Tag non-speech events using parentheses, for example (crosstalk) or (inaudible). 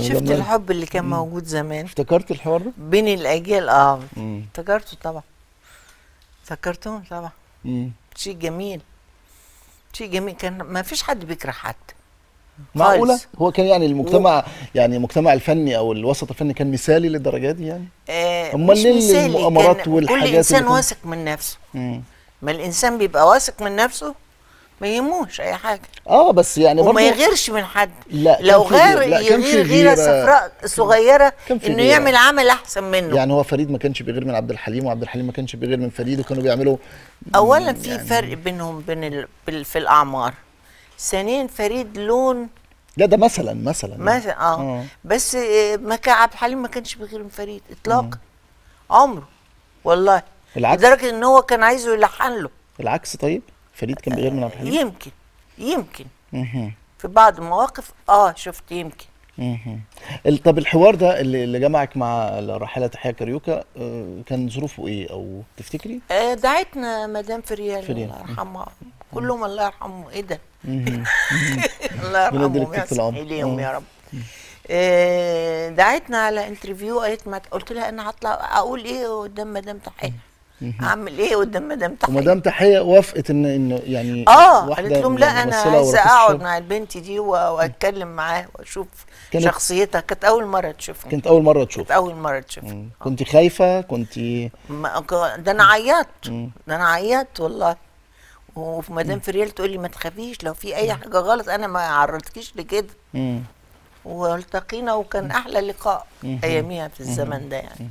شفت الحب اللي كان موجود زمان افتكرت الحوار ده؟ بين الاجيال اه افتكرته طبعا افتكرتهم طبعا مم. شيء جميل شيء جميل كان ما فيش حد بيكره حد معقولة؟ هو كان يعني المجتمع و... يعني المجتمع الفني او الوسط الفني كان مثالي للدرجه دي يعني؟ آه امال ليه المؤامرات والحاجات كل انسان واثق من نفسه مم. ما الانسان بيبقى واثق من نفسه ما يهموش اي حاجه اه بس يعني برضه وما يغيرش من حد لا لو غير لا يغير غيره صفراء صغيره انه يعمل عمل احسن منه يعني هو فريد ما كانش بيغير من عبد الحليم وعبد الحليم ما كانش بيغير من فريد وكانوا بيعملوا اولا في يعني فرق بينهم بين في الاعمار ثانيا فريد لون لا ده مثلا مثلا مثلا اه, آه. بس آه، ما كان عبد الحليم ما كانش بيغير من فريد اطلاقا آه. عمره والله العكس لدرجه ان هو كان عايزه يلحن له العكس طيب فريد كان بيغير من عبد الحليم يمكن يمكن في بعض المواقف اه شفت يمكن طب الحوار ده اللي جمعك مع الراحله تحيه كاريوكا آه، كان ظروفه ايه او تفتكري؟ آه دعتنا مدام فريال, فريال. الله يرحمها كلهم الله يرحمهم ايه ده؟ (laughs) الله يرحمهم ويصلح اليهم يا رب آه، دعتنا على انترفيو قالت ما قلت لها انا هطلع اقول ايه قدام مدام تحيه اعمل ايه قدام مدام تحيه ومدام تحيه وافقت ان انه يعني اه قالت لهم لا انا عايزه اقعد مع البنت دي واتكلم معاها واشوف كانت شخصيتها كانت اول مره تشوفني كانت اول مره تشوفني كانت اول مره تشوفني آه. كنت خايفه كنت ده انا عيطت ده انا عيطت والله ومدام فريال تقول لي ما تخافيش لو في اي حاجه غلط انا ما عرضتكيش لكده والتقينا وكان احلى لقاء اياميها في الزمن ده يعني